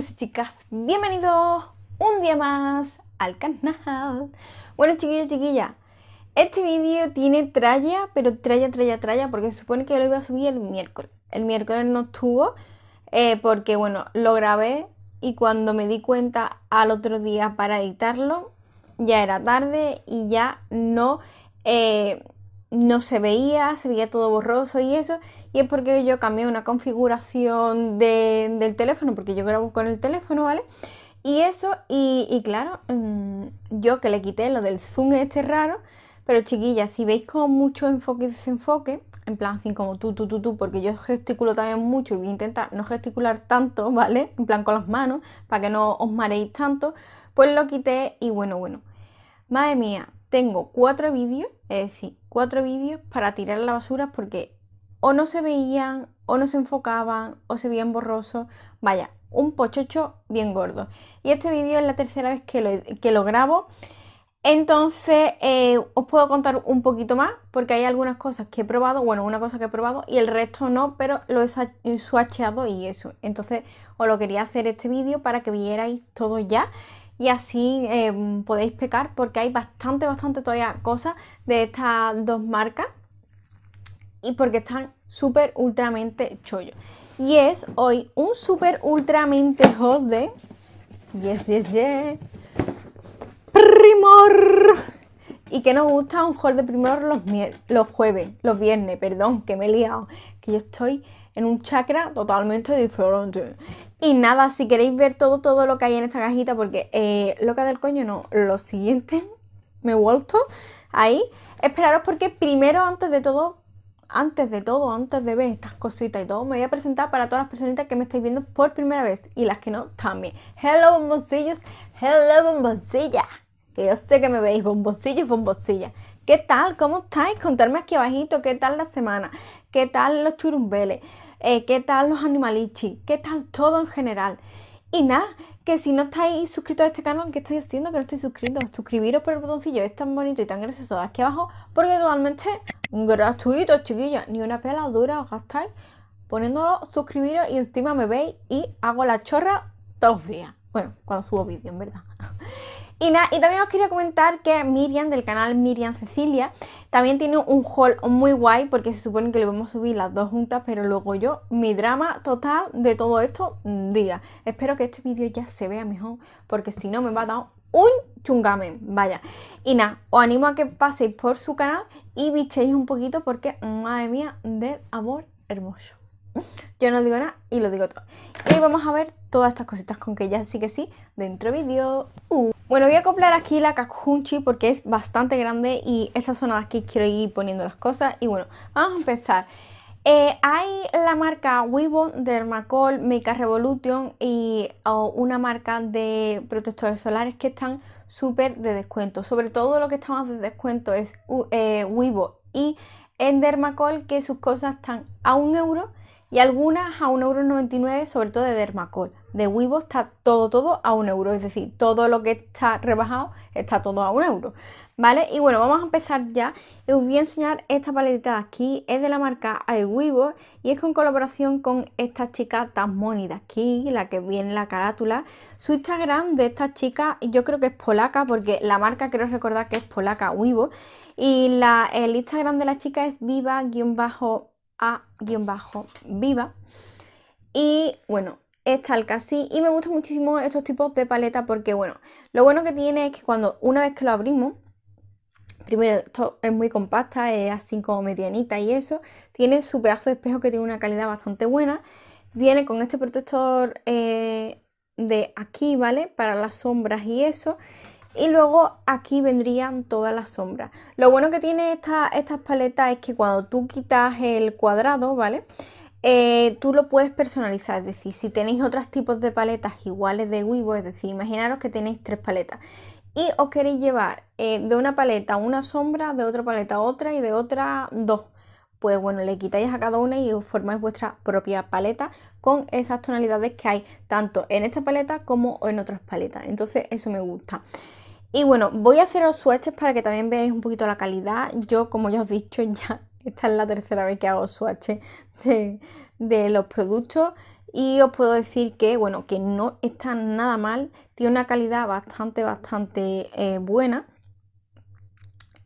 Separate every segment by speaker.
Speaker 1: y chicas, bienvenidos un día más al canal. Bueno, chiquillos, chiquillas este vídeo tiene tralla, pero tralla, tralla, tralla, porque se supone que lo iba a subir el miércoles. El miércoles no estuvo, eh, porque bueno, lo grabé y cuando me di cuenta al otro día para editarlo, ya era tarde y ya no... Eh, no se veía, se veía todo borroso y eso, y es porque yo cambié una configuración del teléfono, porque yo grabo con el teléfono, ¿vale? Y eso, y, claro, mm, yo que le quité lo del zoom este raro, pero chiquillas, si veis con mucho enfoque y desenfoque, en plan así como tú, tú, tú, tú, porque yo gesticulo también mucho y voy a intentar no gesticular tanto, ¿vale? En plan con las manos, para que no os mareéis tanto, pues lo quité y bueno, bueno. Madre mía, tengo cuatro vídeos, es decir, cuatro vídeos para tirar la basura porque o no se veían, o no se enfocaban, o se veían borrosos. Vaya, un pochocho bien gordo. Y este vídeo es la tercera vez que lo, que lo grabo. Entonces eh, os puedo contar un poquito más porque hay algunas cosas que he probado, bueno, una cosa que he probado y el resto no, pero lo he swatchado y eso. Entonces os lo quería hacer este vídeo para que vierais todo ya y así em, podéis pecar porque hay bastante, bastante todavía cosas de estas dos marcas y porque están súper ultramente chollos. Y es hoy un súper ultramente hot de... Yes, yes, yes. Primor. Y que nos gusta un haul de primor los, los jueves, los viernes, perdón, que me he liado, que yo estoy en un chakra totalmente diferente. Y nada, si queréis ver todo, todo lo que hay en esta cajita, porque eh, loca del coño no, lo siguiente, me he vuelto ahí. Esperaros porque primero, antes de todo, antes de todo, antes de ver estas cositas y todo, me voy a presentar para todas las personitas que me estáis viendo por primera vez y las que no también. Hello bomboncillos, hello bomboncilla. Que yo sé que me veis bomboncillos, bomboncilla. ¿Qué tal? ¿Cómo estáis? Contarme aquí abajito, ¿qué tal la semana? ¿Qué tal los churumbeles? Eh, ¿Qué tal los animalichis? ¿Qué tal todo en general? Y nada, que si no estáis suscritos a este canal, ¿qué estoy haciendo? Que no estoy suscrito. Suscribiros por el botoncillo, es tan bonito y tan gracioso aquí abajo, porque totalmente gratuito, chiquillos. Ni una pela dura os gastáis poniéndolo, suscribiros y encima me veis y hago la chorra todos los días. Bueno, cuando subo vídeo, en verdad. Y, y también os quería comentar que Miriam, del canal Miriam Cecilia, también tiene un haul muy guay porque se supone que lo vamos a subir las dos juntas, pero luego yo, mi drama total de todo esto, mm, día. Espero que este vídeo ya se vea mejor porque si no me va a dar un chungamen, vaya. Y nada, os animo a que paséis por su canal y bichéis un poquito porque, madre mía, del amor hermoso. Yo no digo nada y lo digo todo. Y vamos a ver todas estas cositas con que ya sí que sí dentro vídeo. Uh. Bueno, voy a acoplar aquí la cajunchi porque es bastante grande y esta zona de aquí quiero ir poniendo las cosas. Y bueno, vamos a empezar. Eh, hay la marca Weibo, Dermacol, Makeup Revolution y una marca de protectores solares que están súper de descuento. Sobre todo lo que está más de descuento es uh, eh, y Endermacol. Dermacol que sus cosas están a un euro y algunas a 1,99€, sobre todo de Dermacol. De wivo está todo, todo a 1€. es decir, todo lo que está rebajado está todo a 1€. ¿Vale? Y bueno, vamos a empezar ya. Os voy a enseñar esta paletita de aquí, es de la marca wivo y es con colaboración con esta chica tan de aquí, la que viene en la carátula. Su Instagram de esta chica yo creo que es polaca porque la marca creo recordar que es polaca wivo y el Instagram de la chica es viva-bajo bajo viva Y bueno, es tal casi. Y me gustan muchísimo estos tipos de paleta porque, bueno, lo bueno que tiene es que cuando una vez que lo abrimos, primero, esto es muy compacta, es así como medianita y eso. Tiene su pedazo de espejo que tiene una calidad bastante buena. Viene con este protector eh, de aquí, ¿vale? Para las sombras y eso. Y luego aquí vendrían todas las sombras. Lo bueno que tiene estas paletas es que cuando tú quitas el cuadrado, ¿vale? Eh, tú lo puedes personalizar, es decir, si tenéis otros tipos de paletas iguales de Weibo, es decir, imaginaros que tenéis tres paletas y os queréis llevar eh, de una paleta una sombra, de otra paleta otra y de otra dos. Pues bueno, le quitáis a cada una y os formáis vuestra propia paleta con esas tonalidades que hay tanto en esta paleta como en otras paletas. Entonces eso me gusta. Y bueno, voy a haceros swatches para que también veáis un poquito la calidad. Yo, como ya os he dicho, ya esta es la tercera vez que hago swatches de, los productos y os puedo decir que bueno que no están nada mal tiene una calidad bastante bastante eh, buena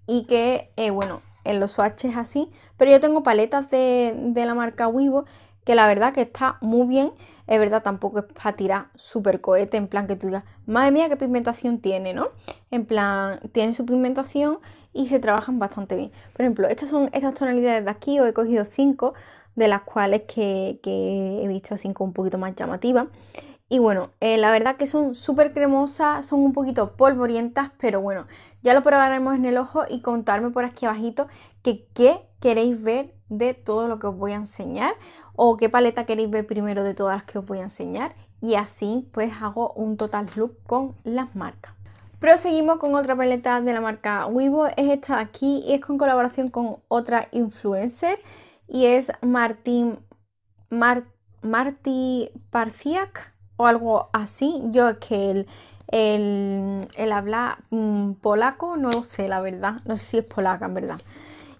Speaker 1: y que eh, bueno en los swatches así pero yo tengo paletas de, la marca wibo que la verdad que está muy bien. Es verdad, tampoco es para tirar súper cohete, en plan que tú digas, madre mía, qué pigmentación tiene, ¿no? En plan, tiene su pigmentación y se trabajan bastante bien. Por ejemplo, estas son estas tonalidades de aquí, os he cogido 5, de las cuales que, he dicho 5 un poquito más llamativas. Y bueno, eh, la verdad que son súper cremosas, son un poquito polvorientas, pero bueno, ya lo probaremos en el ojo y contarme por aquí abajito que qué queréis ver de todo lo que os voy a enseñar o qué paleta queréis ver primero de todas las que os voy a enseñar y así pues hago un total look con las marcas. Proseguimos con otra paleta de la marca Weibo, es esta de aquí y es con colaboración con otra influencer y es Martín Mar, Martí o algo así. Yo es que el, el, habla mm, polaco no lo sé, la verdad. No sé si es polaca, en verdad.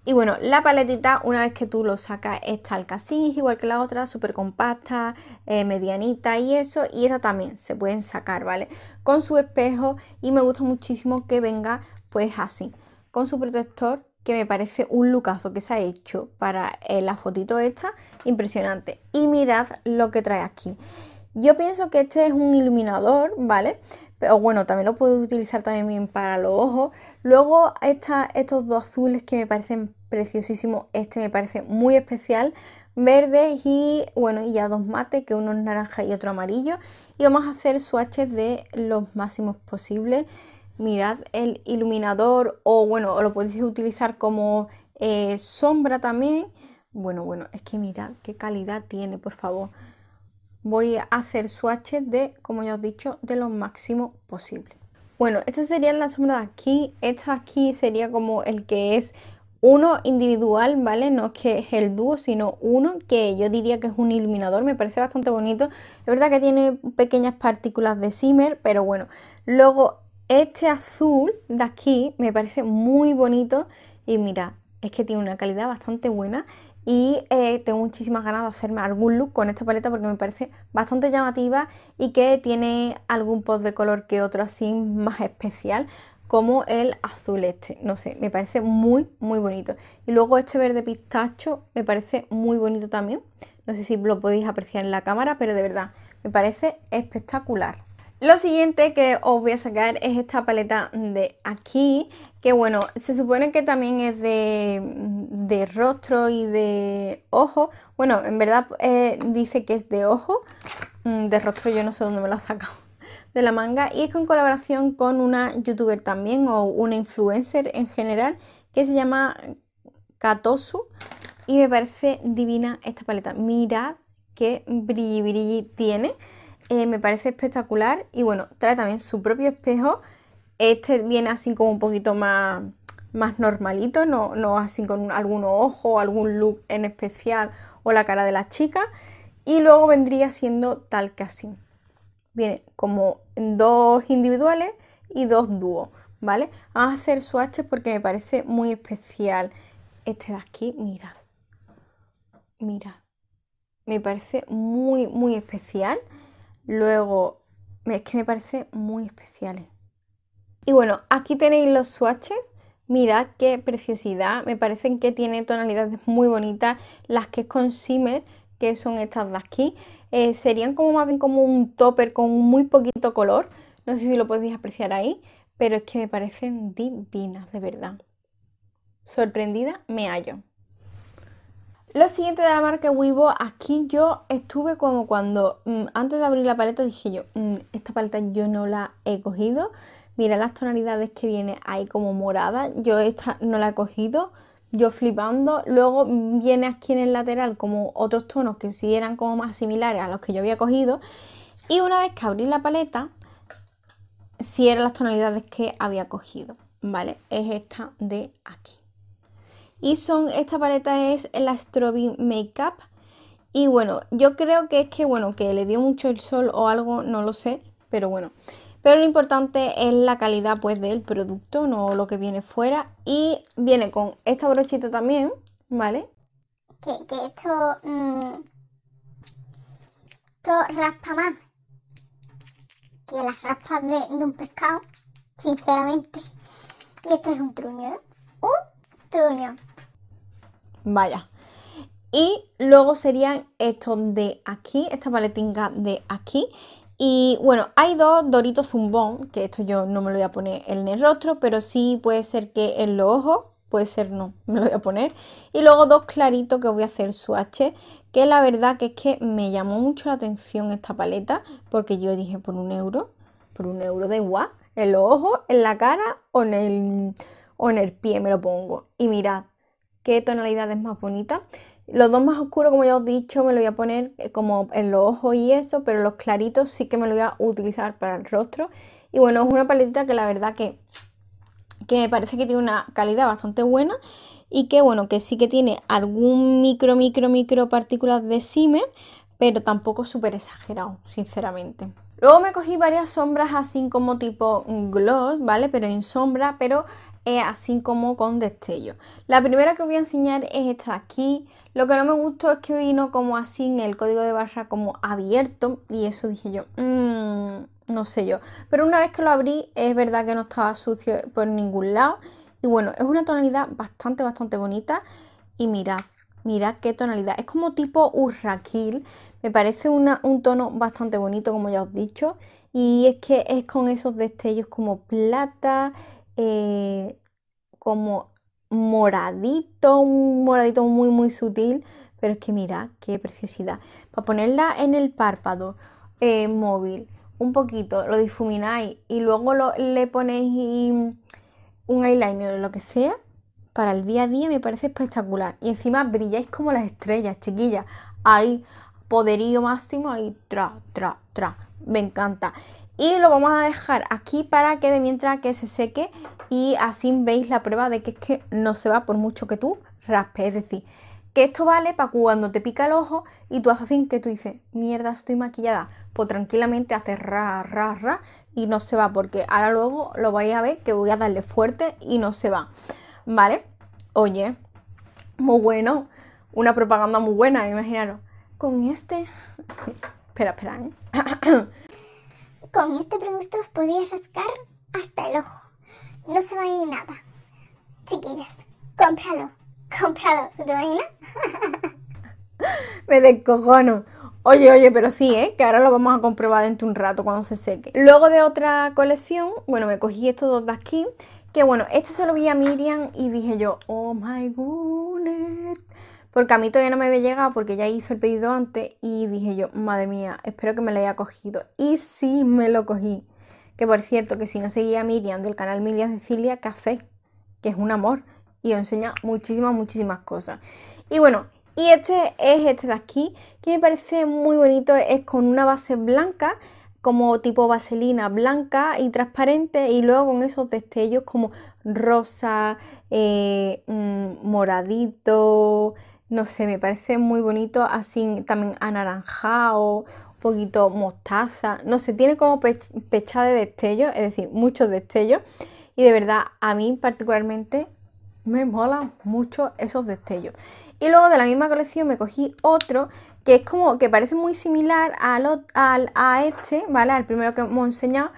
Speaker 1: Y bueno, la paletita una vez que tú lo sacas al casín es igual que la otra, súper compacta, eh, medianita y eso. Y esta también se pueden sacar, ¿vale? Con su espejo y me gusta muchísimo que venga pues así. Con su protector que me parece un lucazo que se ha hecho para eh, la fotito esta, impresionante. Y mirad lo que trae aquí. Yo pienso que este es un iluminador, ¿vale? Pero bueno, también lo puedo utilizar también para los ojos. Luego está estos dos azules que me parecen preciosísimo. Este me parece muy especial. Verde y bueno, y ya dos mates, que uno es naranja y otro amarillo. Y vamos a hacer swatches de los máximos posibles. Mirad el iluminador o bueno, lo podéis utilizar como eh, sombra también. Bueno, bueno, es que mirad qué calidad tiene, por favor. Voy a hacer swatches de, como ya os he dicho, de lo máximo posible. Bueno, esta sería la sombra de aquí. Esta aquí sería como el que es uno individual, ¿vale? No es que es el dúo, sino uno que yo diría que es un iluminador, me parece bastante bonito. Es verdad que tiene pequeñas partículas de shimmer, pero bueno. Luego este azul de aquí me parece muy bonito y mira, es que tiene una calidad bastante buena y eh, tengo muchísimas ganas de hacerme algún look con esta paleta porque me parece bastante llamativa y que tiene algún post de color que otro así más especial como el azul este. No sé, me parece muy, muy bonito. Y luego este verde pistacho me parece muy bonito también. No sé si lo podéis apreciar en la cámara, pero de verdad, me parece espectacular. Lo siguiente que os voy a sacar es esta paleta de aquí, que bueno, se supone que también es de, rostro y de ojo. Bueno, en verdad eh, dice que es de ojo, mm, de rostro yo no sé dónde me lo ha sacado de la manga y es con colaboración con una youtuber también o una influencer en general que se llama Katosu y me parece divina esta paleta. Mirad qué brilli brilli tiene, eh, me parece espectacular y bueno, trae también su propio espejo. Este viene así como un poquito más, más normalito, no, no así con algún ojo, algún look en especial o la cara de la chica. Y luego vendría siendo tal que así vienen como dos individuales y dos dúos, ¿vale? Vamos a hacer swatches porque me parece muy especial. Este de aquí, mirad, mirad, me parece muy, muy especial. Luego, es que me parece muy especiales. Y bueno, aquí tenéis los swatches. Mirad qué preciosidad, me parecen que tiene tonalidades muy bonitas, las que es con Simmer que son estas de aquí. Eh, serían como más bien como un topper con muy poquito color. No sé si lo podéis apreciar ahí, pero es que me parecen divinas, de verdad. Sorprendida me hallo. Lo siguiente de la marca Weibo, aquí yo estuve como cuando, mm, antes de abrir la paleta dije yo, mm, esta paleta yo no la he cogido. Mira las tonalidades que viene ahí como morada, yo esta no la he cogido yo flipando. Luego viene aquí en el lateral como otros tonos que sí eran como más similares a los que yo había cogido. Y una vez que abrí la paleta, si eran las tonalidades que había cogido, ¿vale? Es esta de aquí. Y son, esta paleta es la Strobing Makeup. Y bueno, yo creo que es que, bueno, que le dio mucho el sol o algo, no lo sé, pero bueno. Pero lo importante es la calidad pues del producto, no lo que viene fuera. Y viene con esta brochita también, ¿vale? Que, esto... Mm, esto raspa más que las raspas de, un pescado, sinceramente. Y esto es un truño, ¿eh? Un truño. Vaya. Y luego serían estos de aquí, esta paletinga de aquí, y bueno, hay dos Doritos zumbón, que esto yo no me lo voy a poner en el rostro, pero sí puede ser que en los ojos, puede ser no, me lo voy a poner. Y luego dos claritos que voy a hacer su H que la verdad que es que me llamó mucho la atención esta paleta, porque yo dije por un euro, por un euro de guá, en los ojos, en la cara o en el, o en el pie me lo pongo. Y mirad, qué tonalidad es más bonita. Los dos más oscuros, como ya os he dicho, me lo voy a poner eh, como en los ojos y eso, pero los claritos sí que me lo voy a utilizar para el rostro. Y bueno, es una paletita que la verdad que, que me parece que tiene una calidad bastante buena y que bueno, que sí que tiene algún micro, micro, micro partículas de Simmer, pero tampoco súper exagerado, sinceramente. Luego me cogí varias sombras así como tipo gloss, ¿vale? Pero en sombra, pero es así como con destello. La primera que voy a enseñar es esta aquí. Lo que no me gustó es que vino como así en el código de barra como abierto y eso dije yo, mm, no sé yo. Pero una vez que lo abrí es verdad que no estaba sucio por ningún lado. Y bueno, es una tonalidad bastante, bastante bonita. Y mirad, mirad qué tonalidad. Es como tipo urraquil. Me parece un tono bastante bonito, como ya os he dicho. Y es que es con esos destellos como plata, eh, como moradito, un moradito muy muy sutil, pero es que mira, qué preciosidad. Para ponerla en el párpado eh, móvil, un poquito, lo difumináis y luego le ponéis un eyeliner o lo que sea, para el día a día me parece espectacular. Y encima brilláis como las estrellas, chiquillas. Hay poderío máximo ahí, tra, tra, tra. Me encanta y lo vamos a dejar aquí para que de mientras que se seque y así veis la prueba de que es que no se va por mucho que tú raspes, es decir, que esto vale para cuando te pica el ojo y tú haces así que tú dices, mierda, estoy maquillada, pues tranquilamente haces ra, ra, ra y no se va porque ahora luego lo vais a ver que voy a darle fuerte y no se va, ¿vale? Oye, muy bueno, una propaganda muy buena, imaginaros, con este... espera, espera, ¿eh? con este producto os podéis rascar hasta el ojo. No se va a ir nada. Chiquillas, cómpralo. Cómpralo. ¿Te imaginas? Me descojono. Oye, oye, pero sí, ¿eh? que ahora lo vamos a comprobar dentro de un rato cuando se seque. Luego de otra colección, bueno, me cogí estos dos de aquí, que bueno, este se lo vi a Miriam y dije yo, oh my goodness, porque a mí todavía no me había llegado porque ya hizo el pedido antes y dije yo, madre mía, espero que me lo haya cogido. Y sí, me lo cogí. Que por cierto, que si no seguía a Miriam del canal Miriam Cecilia, ¿qué hace Que es un amor y os enseña muchísimas, muchísimas cosas. Y bueno, y este es este de aquí, que me parece muy bonito, es con una base blanca como tipo vaselina blanca y transparente y luego con esos destellos como rosa, eh, mm, moradito, no sé, me parece muy bonito, así también anaranjado, un poquito mostaza, no sé, tiene como pechada de destellos, es decir, muchos destellos. Y de verdad, a mí particularmente me molan mucho esos destellos. Y luego de la misma colección me cogí otro que es como que parece muy similar al, al, a este, ¿vale? Al primero que hemos enseñado,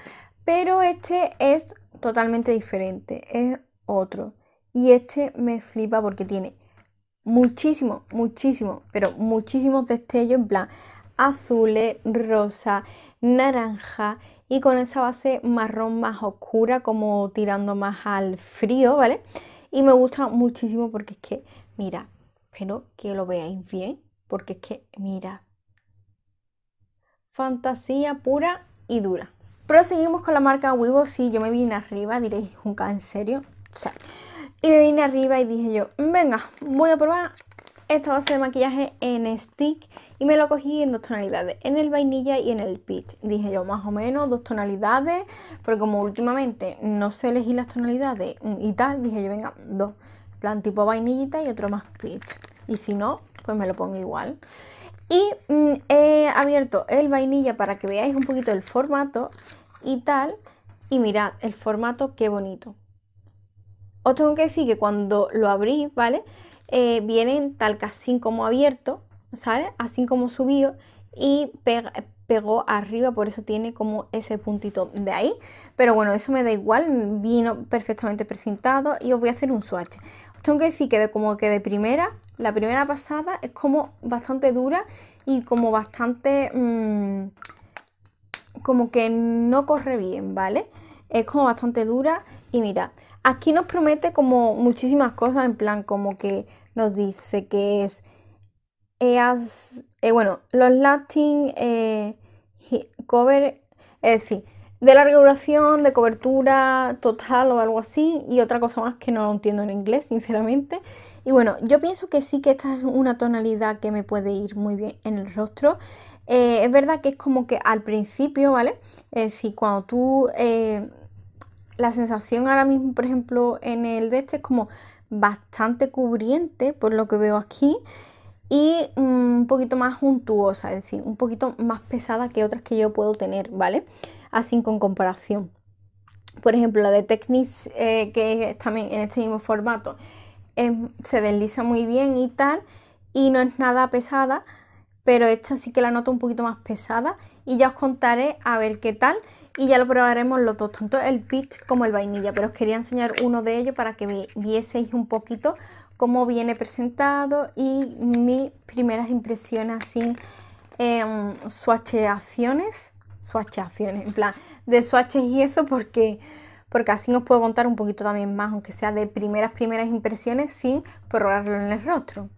Speaker 1: pero este es totalmente diferente, es otro. Y este me flipa porque tiene muchísimo, muchísimo, pero muchísimos destellos en plan azules, rosa, naranja y con esa base marrón más oscura como tirando más al frío, ¿vale? Y me gusta muchísimo porque es que, mira, espero que lo veáis bien, porque es que, mira, fantasía pura y dura. Proseguimos con la marca Wibo, sí, yo me vine arriba, diréis, Junca, ¿en serio? O sea, y me vine arriba y dije yo, venga, voy a probar esta base de maquillaje en stick y me lo cogí en dos tonalidades, en el vainilla y en el peach. Dije yo más o menos dos tonalidades, porque como últimamente no sé elegir las tonalidades mm, y tal, dije yo venga, dos, plan tipo vainillita y otro más peach. Y si no, pues me lo pongo igual. Y mm, he abierto el vainilla para que veáis un poquito el formato y tal. Y mirad el formato, qué bonito. Os tengo que decir que cuando lo abrí, ¿vale? Eh, Vienen tal que así como abierto, ¿sale? Así como subido y pegó arriba, por eso tiene como ese puntito de ahí. Pero bueno, eso me da igual, vino perfectamente precintado y os voy a hacer un swatch. Os tengo que decir que de, como que de primera, la primera pasada es como bastante dura y como bastante... Mm, como que no corre bien, ¿vale? Es como bastante dura y mirad. Aquí nos promete como muchísimas cosas, en plan como que nos dice que es... Eas, eh, bueno, los Latin eh, cover, es eh, decir, de larga duración, de cobertura total o algo así, y otra cosa más que no lo entiendo en inglés, sinceramente. Y bueno, yo pienso que sí que esta es una tonalidad que me puede ir muy bien en el rostro. es verdad que es como que al principio, ¿vale? Es decir, cuando tú la sensación ahora mismo, por ejemplo, en el de este es como bastante cubriente, por lo que veo aquí, y mm, un poquito más juntuosa, es decir, un poquito más pesada que otras que yo puedo tener, ¿vale? Así con comparación. Por ejemplo, la de Technics, eh, que es también en este mismo formato, se desliza muy bien y tal, y no es nada pesada, pero esta sí que la noto un poquito más pesada y ya os contaré a ver qué tal y ya lo probaremos los dos, tanto el peach como el vainilla, pero os quería enseñar uno de ellos para que vieseis un poquito cómo viene presentado y mis primeras impresiones sin eh, em, swatcheaciones, en plan de swatches y eso porque porque así os puedo contar un poquito también más, aunque sea de primeras, primeras impresiones sin probarlo en el rostro.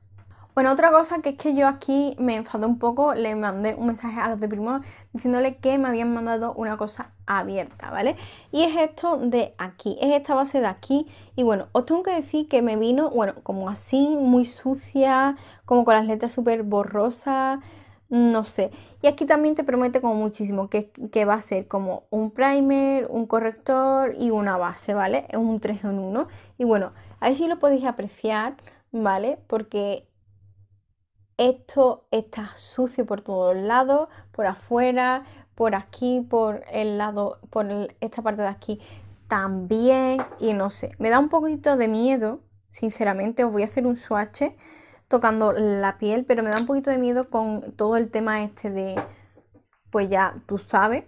Speaker 1: Bueno, otra cosa que es que yo aquí me enfadé un poco, le mandé un mensaje a los de Primo diciéndole que me habían mandado una cosa abierta, ¿vale? Y es esto de aquí, es esta base de aquí y bueno, os tengo que decir que me vino, bueno, como así, muy sucia, como con las letras súper borrosas, no sé. Y aquí también te promete como muchísimo que, va a ser como un primer, un corrector y una base, ¿vale? es Un 3 en 1. Y bueno, a ver si lo podéis apreciar, ¿vale? Porque esto está sucio por todos lados, por afuera, por aquí, por el lado, por esta parte de aquí también, y no sé, me da un poquito de miedo, sinceramente, os voy a hacer un swatch tocando la piel, pero me da un poquito de miedo con todo el tema este de, pues ya tú sabes,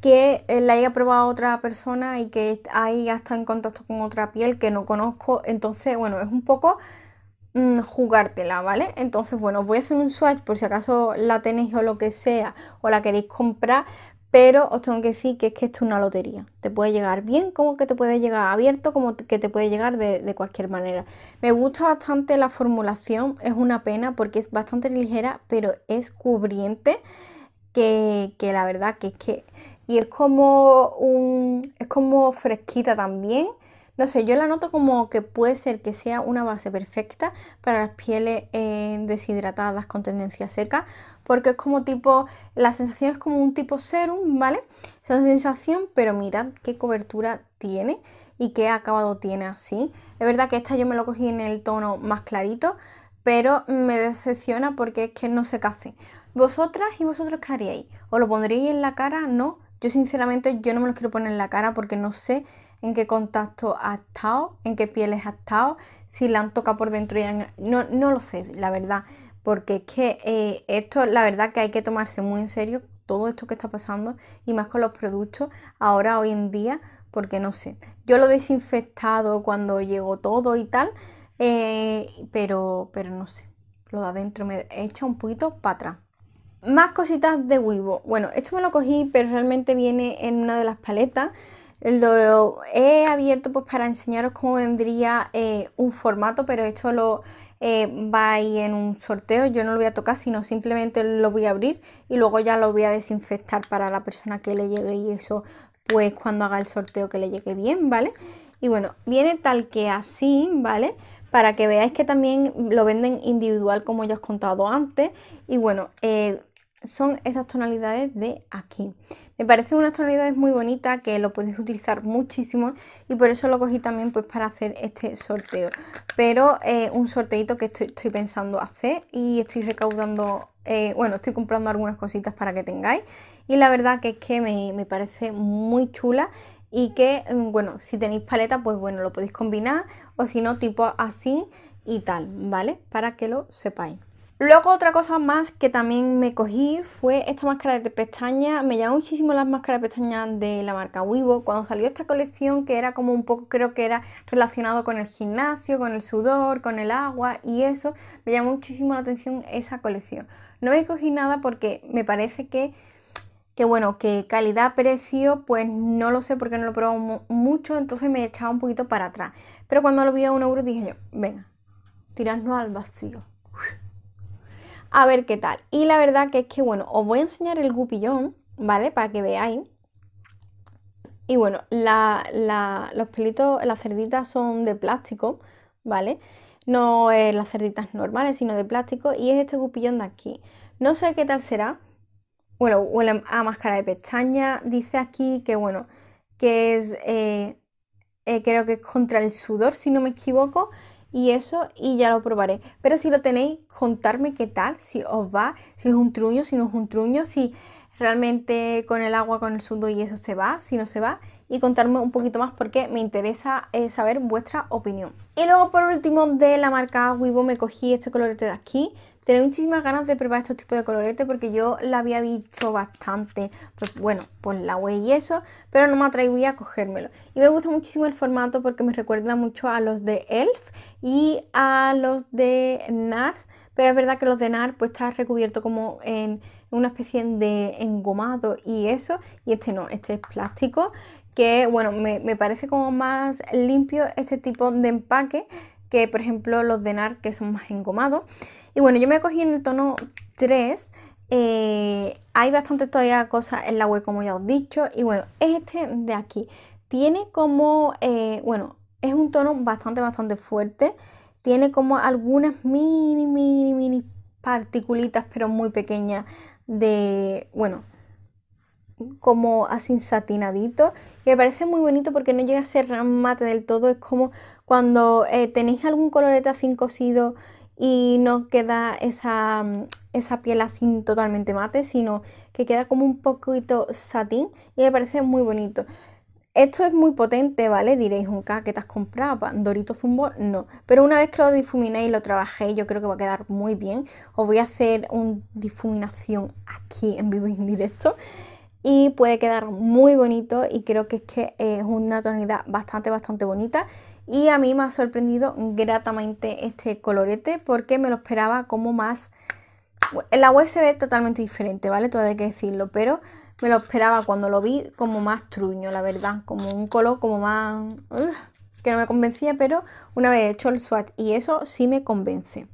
Speaker 1: que la haya probado otra persona y que ahí ya está en contacto con otra piel que no conozco, entonces, bueno, es un poco Mm, jugártela, ¿vale? Entonces, bueno, voy a hacer un swatch por si acaso la tenéis o lo que sea o la queréis comprar, pero os tengo que decir que es que esto es una lotería. Te puede llegar bien, como que te puede llegar abierto, como que te puede llegar de, cualquier manera. Me gusta bastante la formulación, es una pena porque es bastante ligera, pero es cubriente, que, que la verdad que es que... Y es como, un, es como fresquita también no sé, yo la noto como que puede ser que sea una base perfecta para las pieles eh, deshidratadas con tendencia seca, porque es como tipo, la sensación es como un tipo serum, ¿vale? Esa sensación, pero mirad qué cobertura tiene y qué acabado tiene así. Es verdad que esta yo me lo cogí en el tono más clarito, pero me decepciona porque es que no se case. ¿Vosotras y vosotros qué haríais? ¿Os lo pondríais en la cara? No. Yo sinceramente yo no me los quiero poner en la cara porque no sé en qué contacto ha estado, en qué pieles ha estado, si la han tocado por dentro y han... no, lo sé, la verdad, porque es que eh, esto, la verdad que hay que tomarse muy en serio todo esto que está pasando y más con los productos ahora, hoy en día, porque no sé, yo lo he desinfectado cuando llegó todo y tal, eh, pero, pero no sé, lo de adentro me echa un poquito para atrás. Más cositas de huevo, Bueno, esto me lo cogí, pero realmente viene en una de las paletas lo he abierto pues para enseñaros cómo vendría eh, un formato, pero esto lo eh, va ir en un sorteo. Yo no lo voy a tocar, sino simplemente lo voy a abrir y luego ya lo voy a desinfectar para la persona que le llegue y eso pues cuando haga el sorteo que le llegue bien, ¿vale? Y bueno, viene tal que así, ¿vale? Para que veáis que también lo venden individual como ya os he contado antes. Y bueno, eh, son esas tonalidades de aquí. Me parecen unas tonalidades muy bonitas que lo podéis utilizar muchísimo y por eso lo cogí también pues para hacer este sorteo. Pero eh, un sorteito que estoy, pensando hacer y estoy recaudando, eh, bueno, estoy comprando algunas cositas para que tengáis. Y la verdad que es que me, me parece muy chula y que, mm, bueno, si tenéis paleta, pues bueno, lo podéis combinar o si no, tipo así y tal, ¿vale? Para que lo sepáis. Luego otra cosa más que también me cogí fue esta máscara de pestañas. Me llamó muchísimo las máscaras de pestañas de la marca Wibo Cuando salió esta colección que era como un poco, creo que era relacionado con el gimnasio, con el sudor, con el agua y eso, me llamó muchísimo la atención esa colección. No me cogí nada porque me parece que, que bueno, que calidad-precio, pues no lo sé porque no lo probamos mucho, entonces me echaba un poquito para atrás. Pero cuando lo vi a un euro dije yo, venga, tirarnos al vacío a ver qué tal. Y la verdad que es que, bueno, os voy a enseñar el gupillón, ¿vale? Para que veáis. Y bueno, los pelitos, las cerditas son de plástico, ¿vale? No eh, las cerditas normales, sino de plástico. Y es este gupillón de aquí. No sé qué tal será. Bueno, huele a máscara de pestaña. Dice aquí que, bueno, que es... Eh, eh, creo que es contra el sudor, si no me equivoco y eso y ya lo probaré. Pero si lo tenéis, contarme qué tal, si os va, si es un truño, si no es un truño, si realmente con el agua, con el sudo y eso se va, si no se va, y contarme un poquito más porque me interesa eh, saber vuestra opinión. Y luego por último de la marca Wibo me cogí este colorete de aquí, Tenía muchísimas ganas de probar estos tipos de colorete porque yo la había visto bastante, pues bueno, por la web y eso, pero no me atrevía a cogérmelo. Y me gusta muchísimo el formato porque me recuerda mucho a los de Elf y a los de NARS, pero es verdad que los de NARS pues está recubierto como en una especie de engomado y eso, y este no, este es plástico, que bueno, me, me parece como más limpio este tipo de empaque que por ejemplo los de NAR que son más engomados. Y bueno, yo me cogí en el tono 3. Eh, hay bastante todavía cosas en la web como ya os he dicho. Y bueno, este de aquí. Tiene como, eh, bueno, es un tono bastante, bastante fuerte. Tiene como algunas mini, mini, mini particulitas, pero muy pequeñas de, bueno, como así satinadito y me parece muy bonito porque no llega a ser mate del todo, es como cuando eh, tenéis algún colorete así cosido y no queda mm, esa, piel así totalmente mate, sino que queda como un poquito satín y me parece muy bonito. Esto es muy potente, ¿vale? Diréis, un que te has comprado? ¿Dorito Zumbo? No. Pero una vez que lo difuminé y lo trabajé, yo creo que va a quedar muy bien. Os voy a hacer una difuminación aquí en vivo y en directo y puede quedar muy bonito y creo que es que es una tonalidad bastante bastante bonita y a mí me ha sorprendido gratamente este colorete porque me lo esperaba como más en la web se ve totalmente diferente, ¿vale? Todo hay que decirlo, pero me lo esperaba cuando lo vi como más truño, la verdad, como un color como más... que no me convencía, pero una vez hecho el swatch y eso sí me convence.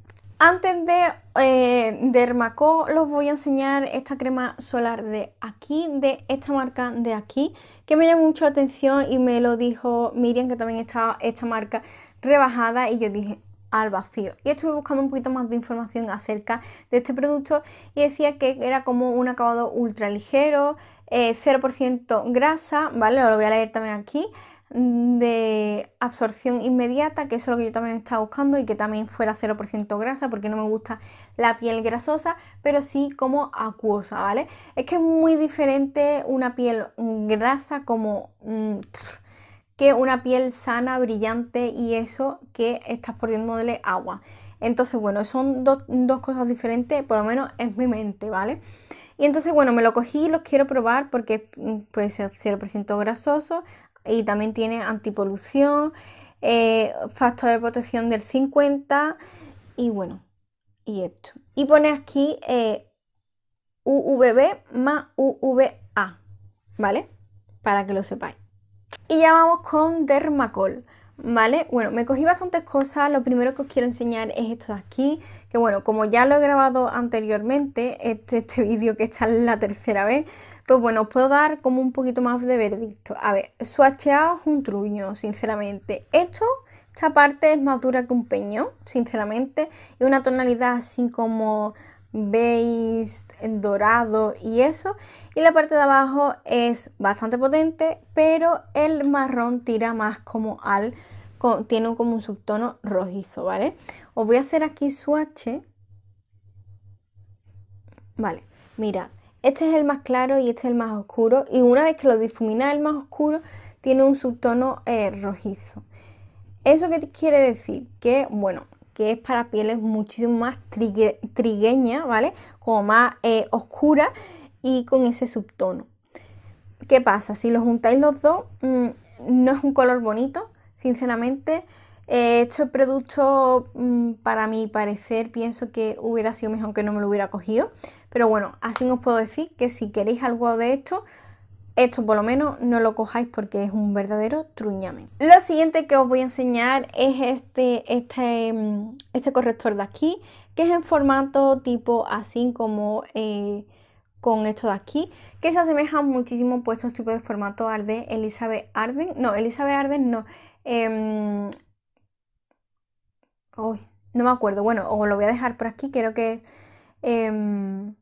Speaker 1: Antes de eh, Dermacó los voy a enseñar esta crema solar de aquí, de esta marca de aquí, que me llamó mucho la atención y me lo dijo Miriam, que también estaba esta marca rebajada y yo dije al vacío. Y estuve buscando un poquito más de información acerca de este producto y decía que era como un acabado ultra ligero, 0% eh, grasa, ¿vale? Lo voy a leer también aquí de absorción inmediata, que eso es lo que yo también estaba buscando y que también fuera 0% grasa, porque no me gusta la piel grasosa, pero sí como acuosa, ¿vale? Es que es muy diferente una piel grasa como... Mm, que una piel sana, brillante y eso que estás poniéndole agua. Entonces, bueno, son dos cosas diferentes, por lo menos en mi mente, ¿vale? Y entonces, bueno, me lo cogí y los quiero probar porque mm, puede ser 0% grasoso, y también tiene antipolución, eh, factor de protección del 50 y bueno, y esto. Y pone aquí eh, UVB más UVA, ¿vale? Para que lo sepáis. Y ya vamos con Dermacol. ¿vale? Bueno, me cogí bastantes cosas, lo primero que os quiero enseñar es esto de aquí, que bueno, como ya lo he grabado anteriormente, este, este vídeo que está en la tercera vez, pues bueno, os puedo dar como un poquito más de verdicto. A ver, swatcheado es un truño, sinceramente. Esto... Esta parte es más dura que un peño sinceramente, y una tonalidad así como beige, dorado y eso. Y la parte de abajo es bastante potente, pero el marrón tira más como al... tiene como un subtono rojizo, ¿vale? Os voy a hacer aquí swatch. Vale, mirad. Este es el más claro y este es el más oscuro. Y una vez que lo difumina el más oscuro, tiene un subtono eh, rojizo. ¿Eso qué quiere decir? Que, bueno, es para pieles muchísimo más trigueña, ¿vale? Como más eh, oscura y con ese subtono. ¿Qué pasa? Si los juntáis los dos, mm, no es un color bonito, sinceramente. Eh, este producto, mm, para mi parecer, pienso que hubiera sido mejor que no me lo hubiera cogido. Pero bueno, así os puedo decir que si queréis algo de esto, esto por lo menos no lo cojáis porque es un verdadero truñame. Lo siguiente que os voy a enseñar es este, este, mm, este corrector de aquí, que es en formato tipo así como eh, con esto de aquí, que se asemeja muchísimo pues estos tipos de formato al de Elizabeth Arden. No, Elizabeth Arden no. Em, no me acuerdo. Bueno, os lo voy a dejar por aquí. Creo que es eh, em,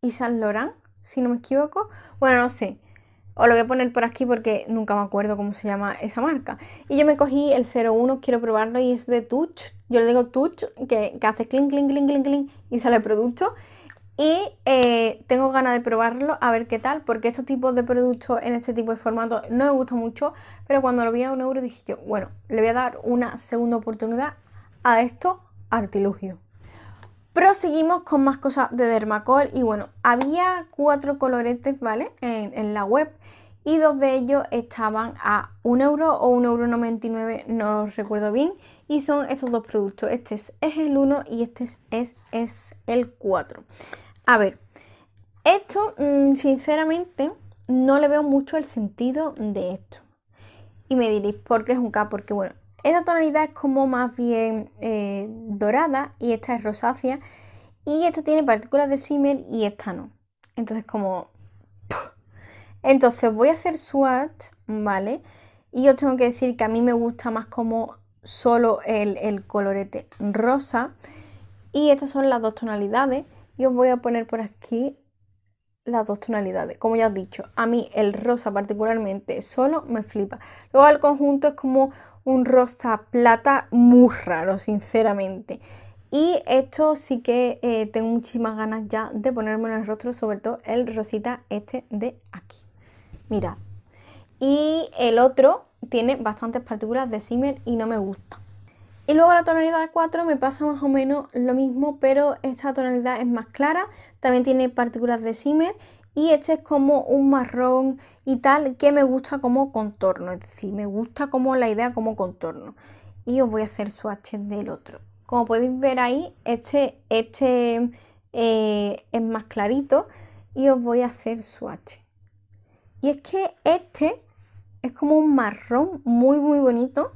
Speaker 1: Isan si no me equivoco. Bueno, no sé. Os lo voy a poner por aquí porque nunca me acuerdo cómo se llama esa marca. Y yo me cogí el 01, quiero probarlo y es de Touch. Yo le digo Touch, que, hace clink, clink, clink, clink, clink y sale el producto. Y eh, tengo ganas de probarlo a ver qué tal, porque estos tipos de productos en este tipo de formato no me gustan mucho, pero cuando lo vi a un euro dije yo, bueno, le voy a dar una segunda oportunidad a esto artilugio. Proseguimos con más cosas de Dermacol y bueno, había cuatro coloretes, ¿vale? En, la web y dos de ellos estaban a 1 euro o 1,99€, no recuerdo bien. Y son estos dos productos, este es, el 1 y este es, es, es el 4. A ver, esto mm, sinceramente no le veo mucho el sentido de esto. Y me diréis, ¿por qué es un K? Porque bueno, esta tonalidad es como más bien eh, dorada y esta es rosácea. Y esta tiene partículas de Simmer y esta no. Entonces como... Entonces voy a hacer swatch, ¿vale? Y yo tengo que decir que a mí me gusta más como solo el, el colorete rosa. Y estas son las dos tonalidades. Y os voy a poner por aquí las dos tonalidades. Como ya os he dicho, a mí el rosa particularmente solo me flipa. Luego el conjunto es como un rostro plata muy raro, sinceramente. Y esto sí que eh, tengo muchísimas ganas ya de ponerme en el rostro, sobre todo el rosita este de aquí. Mirad. Y el otro tiene bastantes partículas de Simmer y no me gusta. Y luego la tonalidad 4 me pasa más o menos lo mismo, pero esta tonalidad es más clara, también tiene partículas de Simmer y este es como un marrón y tal que me gusta como contorno, es decir, me gusta como la idea como contorno. Y os voy a hacer swatches del otro. Como podéis ver ahí, este, este eh, es más clarito y os voy a hacer swatches. Y es que este es como un marrón muy muy bonito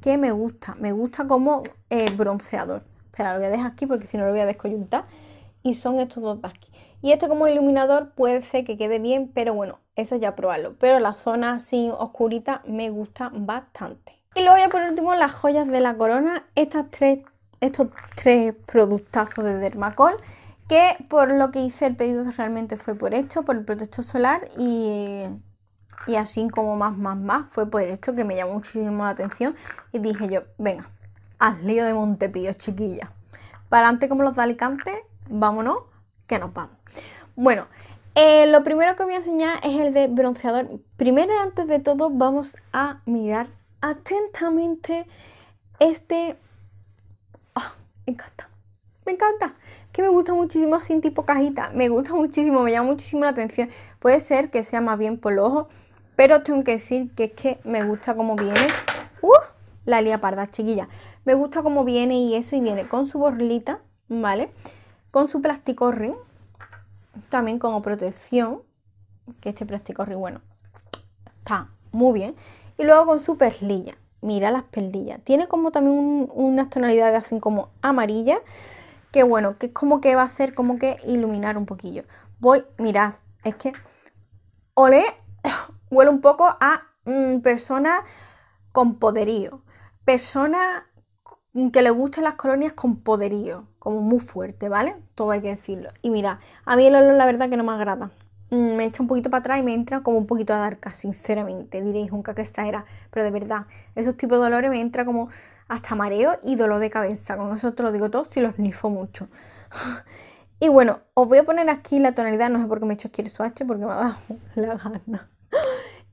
Speaker 1: que me gusta, me gusta como eh, bronceador. Espera, lo voy a dejar aquí porque si no lo voy a descoyuntar. Y son estos dos de y esto como iluminador puede ser que quede bien, pero bueno, eso ya probarlo. Pero la zona así oscurita me gusta bastante. Y luego ya por último las joyas de la corona. Estas tres, estos tres productazos de Dermacol que por lo que hice el pedido realmente fue por esto, por el protector solar y, y, así como más, más, más, fue por esto que me llamó muchísimo la atención y dije yo, venga, haz lío de Montepío, chiquilla. Para antes como los de Alicante, vámonos que nos vamos. Bueno, eh, lo primero que voy a enseñar es el de bronceador. Primero, y antes de todo, vamos a mirar atentamente este... Ah, me encanta, me encanta. Que me gusta muchísimo sin tipo cajita. Me gusta muchísimo, me llama muchísimo la atención. Puede ser que sea más bien por los ojos, pero tengo que decir que es que me gusta como viene. ¡Uh! La lía parda, chiquilla. Me gusta como viene y eso, y viene con su borlita, ¿vale? vale con su plástico ring, también como protección, que este plástico ring, bueno, está muy bien. Y luego con su perlilla, mira las perlillas. Tiene como también una unas tonalidades así como amarilla, que bueno, que es como que va a hacer como que iluminar un poquillo. Voy, mirad, es que olé, huele un poco a mm, personas con poderío, personas que le gustan las colonias con poderío, como muy fuerte, ¿vale? Todo hay que decirlo. Y mira, a mí el olor la verdad que no me agrada. Mm, me echa un poquito para atrás y me entra como un poquito a darca, sinceramente. Diréis, nunca que esta era. Pero de verdad, esos tipos de dolores me entra como hasta mareo y dolor de cabeza. Con eso te lo digo todo si los nifo mucho. y bueno, os voy a poner aquí la tonalidad. No sé por qué me he hecho aquí el swatch, porque me ha dado la gana.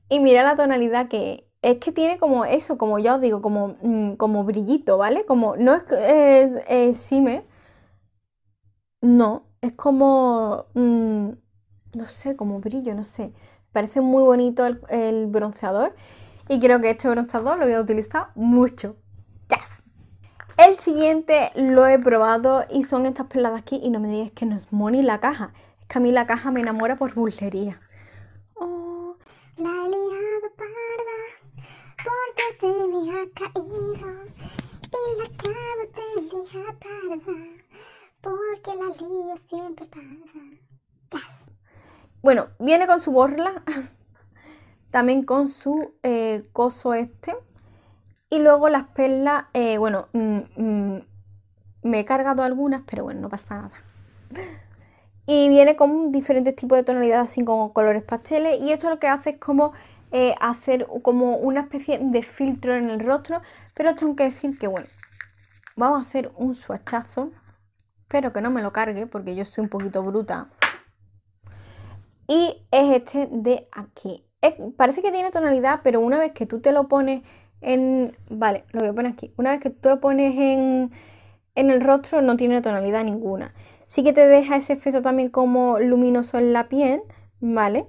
Speaker 1: y mira la tonalidad que es que tiene como eso, como ya os digo, como, mm, como brillito, ¿vale? Como no es eh, no, es como, mm, no sé, como brillo, no sé. Parece muy bonito el, bronceador y creo que este bronceador lo voy a utilizar mucho. ¡Yes! El siguiente lo he probado y son estas peladas aquí y no me digas que no es money la caja. Es que a mí la caja me enamora por burlería. Oh. Bueno, viene con su borla, también con su eh, coso este. Y luego las perlas, eh, bueno, mm, mm, me he cargado algunas, pero bueno, no pasa nada. Y viene con diferentes tipos de tonalidades, así como colores pasteles. Y esto lo que hace es como eh, hacer como una especie de filtro en el rostro, pero tengo que decir que bueno, vamos a hacer un suachazo, espero que no me lo cargue porque yo soy un poquito bruta, y es este de aquí. parece que tiene tonalidad, pero una vez que tú te lo pones en... Vale, lo voy a poner aquí. Una vez que tú lo pones en, en el rostro no tiene tonalidad ninguna. Sí que te deja ese efecto también como luminoso en la piel, ¿vale? vale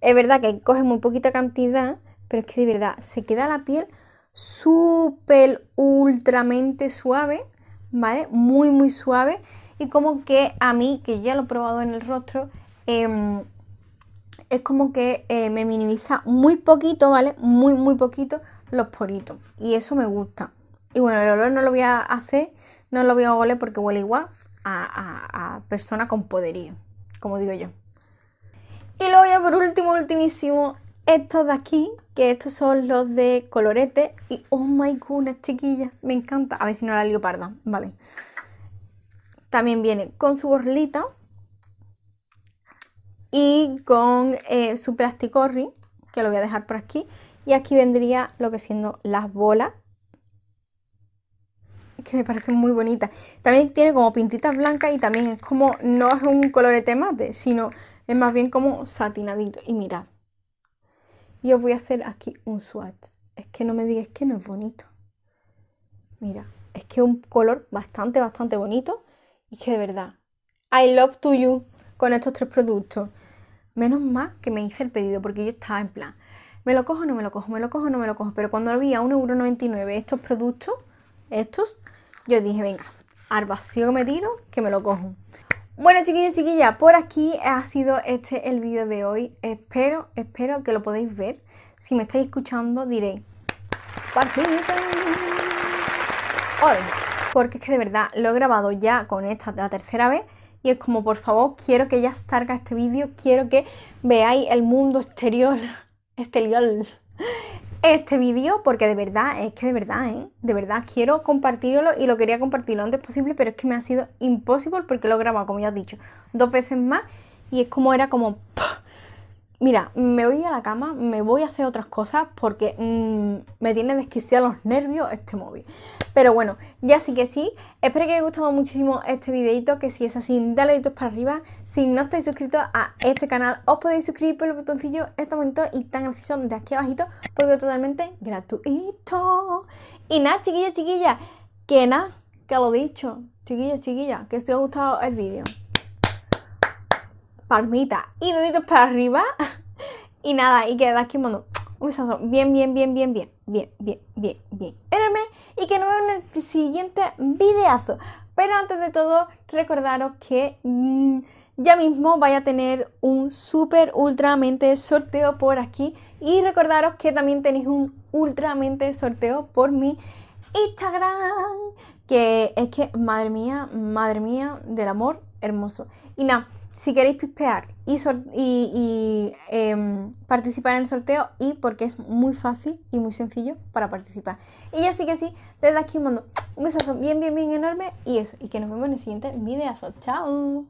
Speaker 1: es verdad que coge muy poquita cantidad, pero es que de verdad se queda la piel súper ultramente suave, ¿vale? Muy, muy suave. Y como que a mí, que ya lo he probado en el rostro, em, es como que eh, me minimiza muy poquito, ¿vale? Muy, muy poquito los poritos. Y eso me gusta. Y bueno, el olor no lo voy a hacer, no lo voy a oler porque huele igual a, a persona con poderío, como digo yo. Y luego ya por último, ultimísimo, estos de aquí, que estos son los de colorete. Y oh my goodness, chiquillas, me encanta. A ver si no la parda, vale. También viene con su borlita y con eh, su plasticorri, que lo voy a dejar por aquí. Y aquí vendría lo que siendo las bolas, que me parecen muy bonitas. También tiene como pintitas blancas y también es como, no es un colorete mate, sino es más bien como satinadito. Y mirad, yo voy a hacer aquí un swatch. Es que no me digas que no es bonito. Mira, es que es un color bastante, bastante bonito. Y que de verdad, I love to you con estos tres productos. Menos mal que me hice el pedido porque yo estaba en plan, me lo cojo, no me lo cojo, me lo cojo, no me lo cojo. Pero cuando lo vi a 1,99€ estos productos, estos, yo dije, venga, al vacío que me tiro, que me lo cojo. Bueno chiquillos, chiquillas, por aquí ha sido este el vídeo de hoy. Espero, espero que lo podéis ver. Si me estáis escuchando diréis, Hoy, porque es que de verdad lo he grabado ya con esta la tercera vez y es como, por favor, quiero que ya salga este vídeo, quiero que veáis el mundo exterior, exterior, este vídeo porque de verdad, es que de verdad, ¿eh? de verdad quiero compartirlo y lo quería compartirlo lo antes posible, pero es que me ha sido imposible porque lo he grabado, como ya he dicho, dos veces más y es como era como mira, me voy a la cama, me voy a hacer otras cosas porque mm, me tiene desquiciados los nervios este móvil. Pero bueno, ya sí que sí. Espero que os haya gustado muchísimo este videito, que si es así, dale deditos para arriba. Si no estáis suscritos a este canal, os podéis suscribir por el botoncillo este momento y tan gracioso de aquí abajito, porque es totalmente gratuito. Y nada, chiquilla, chiquilla, que nada, que lo dicho, chiquilla, chiquilla, que os haya gustado el vídeo palmita y deditos para arriba. y nada, y quedas aquí mando un besazo bien, bien, bien, bien, bien, bien, bien, bien, bien. y que nos vemos en el siguiente videazo. Pero antes de todo, recordaros que mm, ya mismo vaya a tener un super ultramente sorteo por aquí. Y recordaros que también tenéis un ultramente sorteo por mi Instagram. Que es que, madre mía, madre mía, del amor hermoso. Y nada si queréis pispear y, em, participar en el sorteo y porque es muy fácil y muy sencillo para participar. Y ya sí que sí, desde aquí mando un besazo bien, bien, bien enorme y eso, y que nos vemos en el siguiente videazo. ¡Chao!